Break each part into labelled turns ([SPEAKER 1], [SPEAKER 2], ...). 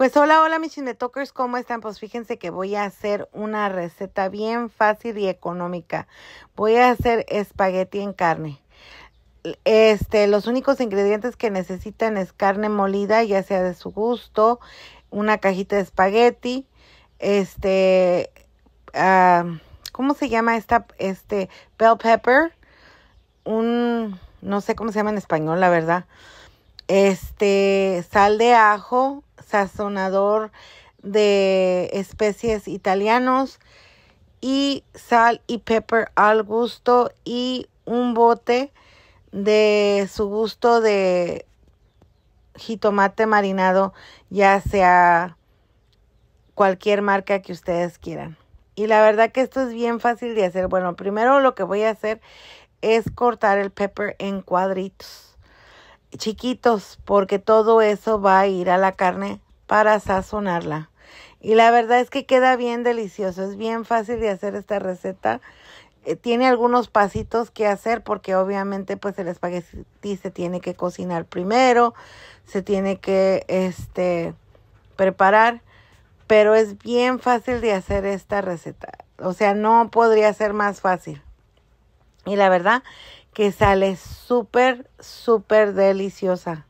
[SPEAKER 1] Pues hola, hola mis talkers, ¿cómo están? Pues fíjense que voy a hacer una receta bien fácil y económica. Voy a hacer espagueti en carne. Este, los únicos ingredientes que necesitan es carne molida, ya sea de su gusto, una cajita de espagueti, este, ah, ¿cómo se llama esta? Este, bell pepper, un, no sé cómo se llama en español, la verdad. Este, sal de ajo, sazonador de especies italianos y sal y pepper al gusto y un bote de su gusto de jitomate marinado, ya sea cualquier marca que ustedes quieran. Y la verdad que esto es bien fácil de hacer. Bueno, primero lo que voy a hacer es cortar el pepper en cuadritos chiquitos porque todo eso va a ir a la carne para sazonarla. Y la verdad es que queda bien delicioso, es bien fácil de hacer esta receta. Eh, tiene algunos pasitos que hacer porque obviamente pues el espagueti se tiene que cocinar primero, se tiene que este preparar, pero es bien fácil de hacer esta receta. O sea, no podría ser más fácil. Y la verdad que sale súper, súper deliciosa.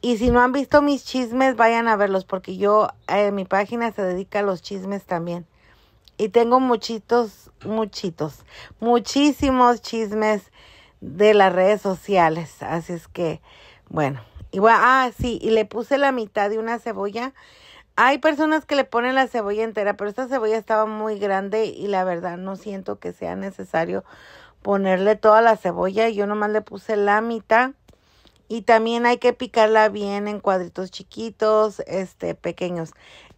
[SPEAKER 1] Y si no han visto mis chismes, vayan a verlos porque yo en eh, mi página se dedica a los chismes también. Y tengo muchitos, muchitos, muchísimos chismes de las redes sociales. Así es que, bueno. Y ah, sí, y le puse la mitad de una cebolla. Hay personas que le ponen la cebolla entera, pero esta cebolla estaba muy grande y la verdad no siento que sea necesario ponerle toda la cebolla. Yo nomás le puse la mitad. Y también hay que picarla bien en cuadritos chiquitos, este, pequeños.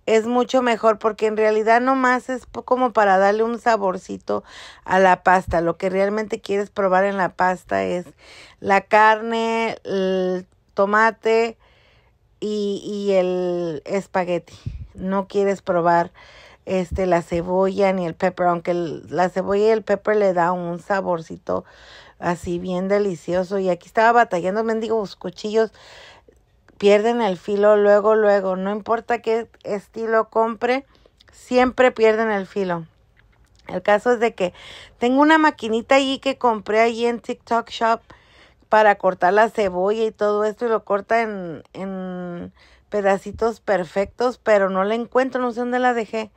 [SPEAKER 1] Es mucho mejor porque en realidad nomás es como para darle un saborcito a la pasta. Lo que realmente quieres probar en la pasta es la carne, el tomate y, y el espagueti. No quieres probar este, la cebolla ni el pepper, aunque la cebolla y el pepper le da un saborcito así bien delicioso. Y aquí estaba batallando, los cuchillos pierden el filo luego, luego. No importa qué estilo compre, siempre pierden el filo. El caso es de que tengo una maquinita allí que compré allí en TikTok Shop para cortar la cebolla y todo esto y lo corta en pedacitos perfectos, pero no la encuentro, no sé dónde la dejé.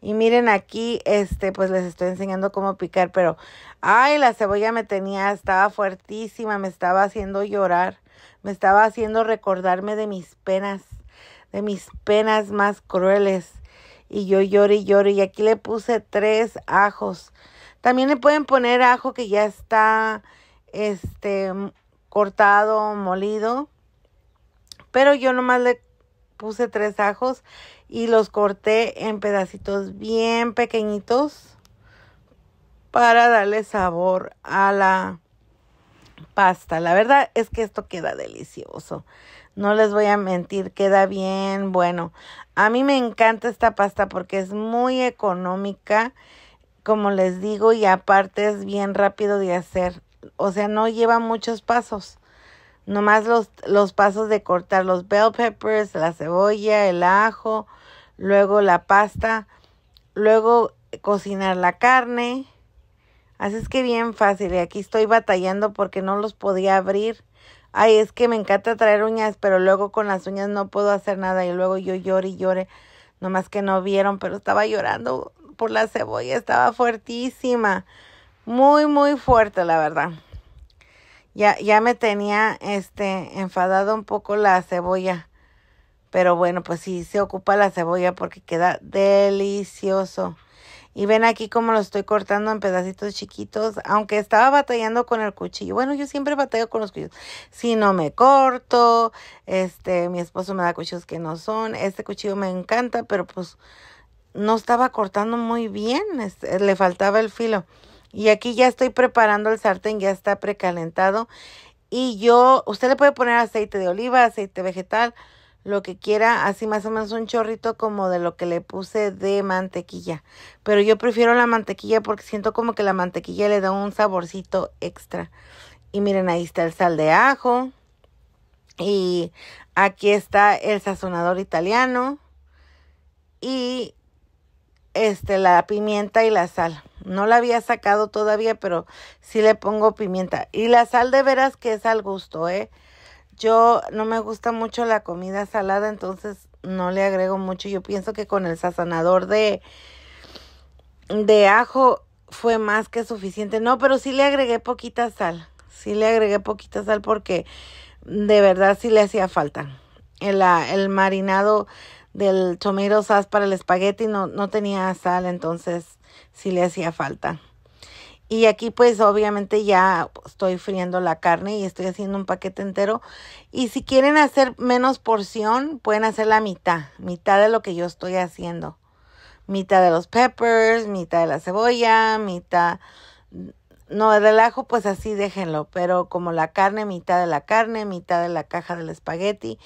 [SPEAKER 1] Y miren aquí, este, pues les estoy enseñando cómo picar, pero, ay, la cebolla me tenía, estaba fuertísima, me estaba haciendo llorar, me estaba haciendo recordarme de mis penas, de mis penas más crueles. Y yo lloro y lloro y aquí le puse tres ajos. También le pueden poner ajo que ya está, este, cortado, molido. Pero yo nomás le puse tres ajos y los corté en pedacitos bien pequeñitos para darle sabor a la pasta. La verdad es que esto queda delicioso. No les voy a mentir, queda bien bueno. A mí me encanta esta pasta porque es muy económica, como les digo, y aparte es bien rápido de hacer. O sea, no lleva muchos pasos. Nomás los, los pasos de cortar los bell peppers, la cebolla, el ajo, luego la pasta, luego cocinar la carne. Así es que bien fácil. Y aquí estoy batallando porque no los podía abrir. Ay, es que me encanta traer uñas, pero luego con las uñas no puedo hacer nada. Y luego yo lloro y lloré. Nomás que no vieron, pero estaba llorando por la cebolla. Estaba fuertísima. Muy, muy fuerte, la verdad. Ya, ya me tenía este enfadado un poco la cebolla. Pero bueno, pues sí se ocupa la cebolla porque queda delicioso. Y ven aquí cómo lo estoy cortando en pedacitos chiquitos, aunque estaba batallando con el cuchillo. Bueno, yo siempre batallo con los cuchillos. Si no me corto, este, mi esposo me da cuchillos que no son. Este cuchillo me encanta, pero pues no estaba cortando muy bien, este, le faltaba el filo. Y aquí ya estoy preparando el sartén, ya está precalentado. Y yo, usted le puede poner aceite de oliva, aceite vegetal, lo que quiera, así más o menos un chorrito como de lo que le puse de mantequilla. Pero yo prefiero la mantequilla porque siento como que la mantequilla le da un saborcito extra. Y miren, ahí está el sal de ajo. Y aquí está el sazonador italiano. Y este, la pimienta y la sal. No la había sacado todavía, pero sí le pongo pimienta. Y la sal de veras que es al gusto, ¿eh? Yo no me gusta mucho la comida salada, entonces no le agrego mucho. Yo pienso que con el sazonador de, de ajo fue más que suficiente. No, pero sí le agregué poquita sal. Sí le agregué poquita sal porque de verdad sí le hacía falta. El, ah, el marinado del tomato sauce para el espagueti no, no tenía sal, entonces sí le hacía falta. Y aquí pues obviamente ya estoy friendo la carne y estoy haciendo un paquete entero. Y si quieren hacer menos porción, pueden hacer la mitad, mitad de lo que yo estoy haciendo. Mitad de los peppers, mitad de la cebolla, mitad no, el ajo pues así déjenlo, pero como la carne, mitad de la carne, mitad de la caja del espagueti.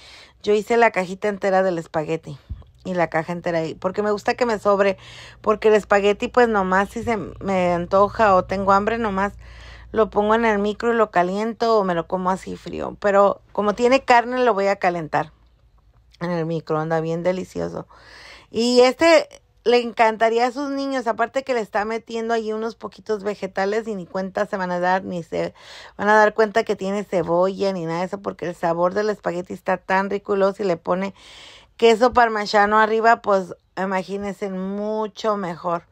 [SPEAKER 1] Yo hice la cajita entera del espagueti y la caja entera ahí, porque me gusta que me sobre, porque el espagueti pues nomás si se me antoja o tengo hambre nomás lo pongo en el micro y lo caliento o me lo como así frío, pero como tiene carne lo voy a calentar en el micro, anda bien delicioso. Y este le encantaría a sus niños, aparte que le está metiendo allí unos poquitos vegetales y ni cuenta se van a dar, ni se van a dar cuenta que tiene cebolla ni nada de eso, porque el sabor del espagueti está tan rico y le pone queso parmesano arriba, pues imagínense mucho mejor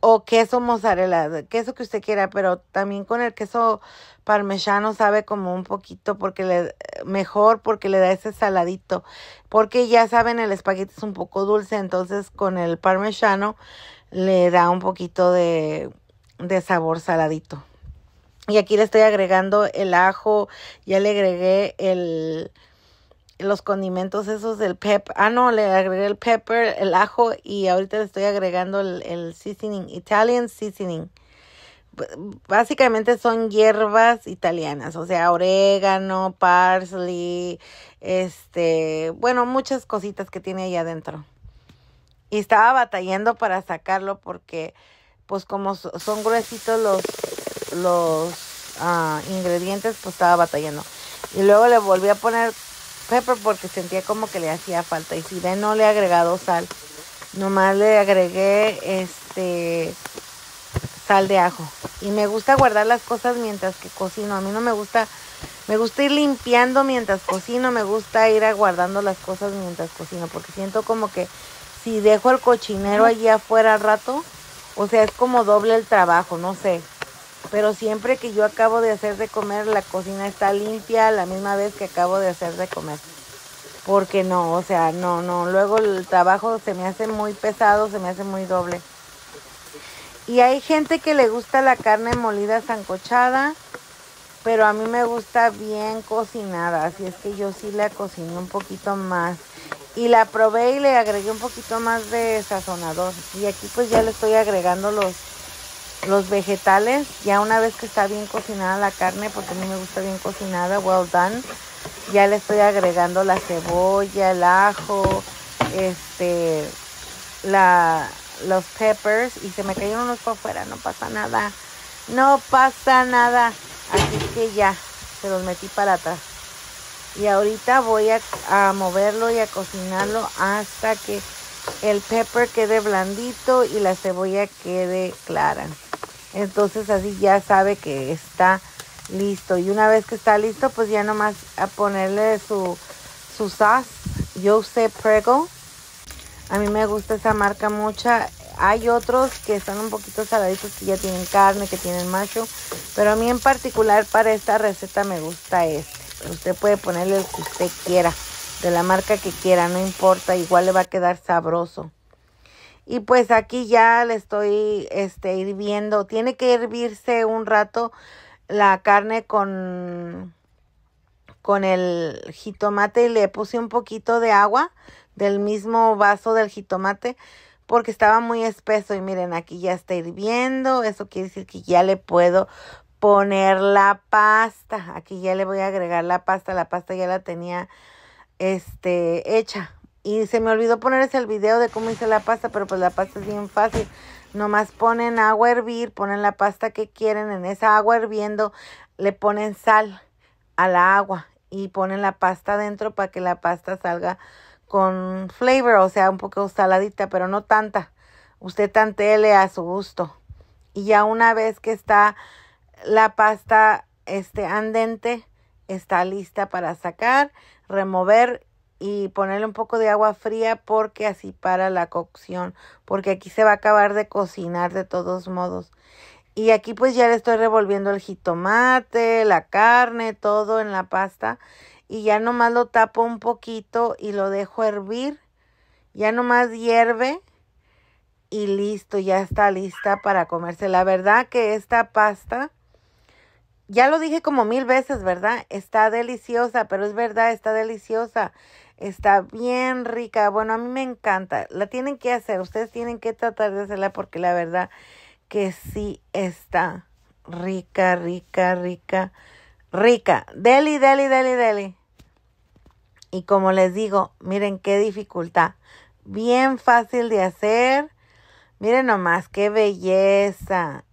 [SPEAKER 1] o queso mozzarella, queso que usted quiera, pero también con el queso parmesano sabe como un poquito porque le mejor porque le da ese saladito, porque ya saben el espagueti es un poco dulce, entonces con el parmesano le da un poquito de, de sabor saladito. Y aquí le estoy agregando el ajo, ya le agregué el los condimentos esos del pep. Ah, no, le agregué el pepper, el ajo y ahorita le estoy agregando el, el seasoning, Italian seasoning. Básicamente son hierbas italianas, o sea, orégano, parsley, este, bueno, muchas cositas que tiene ahí adentro. Y estaba batallando para sacarlo porque, pues como son gruesitos los, los ah, ingredientes, pues estaba batallando. Y luego le volví a poner pepper porque sentía como que le hacía falta. Y si ven, no le he agregado sal. Nomás le agregué este sal de ajo. Y me gusta guardar las cosas mientras que cocino. A mí no me gusta, me gusta ir limpiando mientras cocino. Me gusta ir aguardando las cosas mientras cocino porque siento como que si dejo el cochinero allí afuera al rato, o sea, es como doble el trabajo, no sé pero siempre que yo acabo de hacer de comer, la cocina está limpia la misma vez que acabo de hacer de comer. Porque no, o sea, no, no, luego el trabajo se me hace muy pesado, se me hace muy doble. Y hay gente que le gusta la carne molida zancochada pero a mí me gusta bien cocinada, así es que yo sí la cociné un poquito más. Y la probé y le agregué un poquito más de sazonador. Y aquí pues ya le estoy agregando los los vegetales, ya una vez que está bien cocinada la carne, porque a mí me gusta bien cocinada, well done, ya le estoy agregando la cebolla, el ajo, este, la, los peppers y se me cayeron unos por fuera no pasa nada, no pasa nada, así que ya, se los metí para atrás. Y ahorita voy a moverlo y a cocinarlo hasta que el pepper quede blandito y la cebolla quede clara. Entonces así ya sabe que está listo. Y una vez que está listo, pues ya nomás a ponerle su, su sas. Yo usé Prego. A mí me gusta esa marca mucha. Hay otros que están un poquito saladitos, que ya tienen carne, que tienen macho. Pero a mí en particular para esta receta me gusta este. usted puede ponerle el que usted quiera, de la marca que quiera, no importa. Igual le va a quedar sabroso. Y pues aquí ya le estoy este, hirviendo. Tiene que hervirse un rato la carne con, con el jitomate y le puse un poquito de agua del mismo vaso del jitomate porque estaba muy espeso y miren aquí ya está hirviendo. Eso quiere decir que ya le puedo poner la pasta. Aquí ya le voy a agregar la pasta. La pasta ya la tenía este, hecha y se me olvidó poner el video de cómo hice la pasta, pero pues la pasta es bien fácil. Nomás ponen agua a hervir, ponen la pasta que quieren, en esa agua hirviendo le ponen sal a la agua y ponen la pasta adentro para que la pasta salga con flavor, o sea, un poco saladita, pero no tanta. Usted tantele a su gusto. Y ya una vez que está la pasta este andente, está lista para sacar, remover y ponerle un poco de agua fría porque así para la cocción, porque aquí se va a acabar de cocinar de todos modos. Y aquí pues ya le estoy revolviendo el jitomate, la carne, todo en la pasta y ya nomás lo tapo un poquito y lo dejo hervir. Ya nomás hierve y listo, ya está lista para comerse. La verdad que esta pasta ya lo dije como mil veces, ¿verdad? Está deliciosa, pero es verdad, está deliciosa. Está bien rica. Bueno, a mí me encanta. La tienen que hacer. Ustedes tienen que tratar de hacerla porque la verdad que sí está rica, rica, rica, rica. Deli, deli, deli, deli. Y como les digo, miren qué dificultad. Bien fácil de hacer. Miren nomás, qué belleza.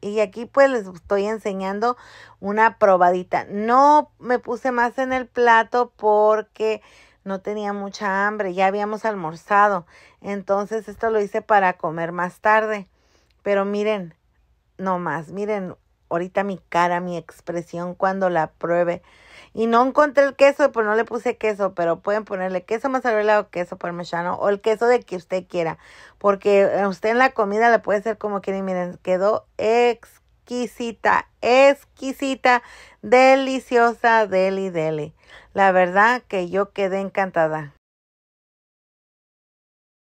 [SPEAKER 1] Y aquí pues les estoy enseñando una probadita. No me puse más en el plato porque no tenía mucha hambre, ya habíamos almorzado. Entonces esto lo hice para comer más tarde. Pero miren, no más, miren ahorita mi cara, mi expresión cuando la pruebe. Y no encontré el queso, pues no le puse queso, pero pueden ponerle queso mozzarella o queso parmesano o el queso de que usted quiera. Porque usted en la comida le puede hacer como quiera, Y miren, quedó ex exquisita, exquisita, deliciosa, deli, deli. La verdad que yo quedé encantada.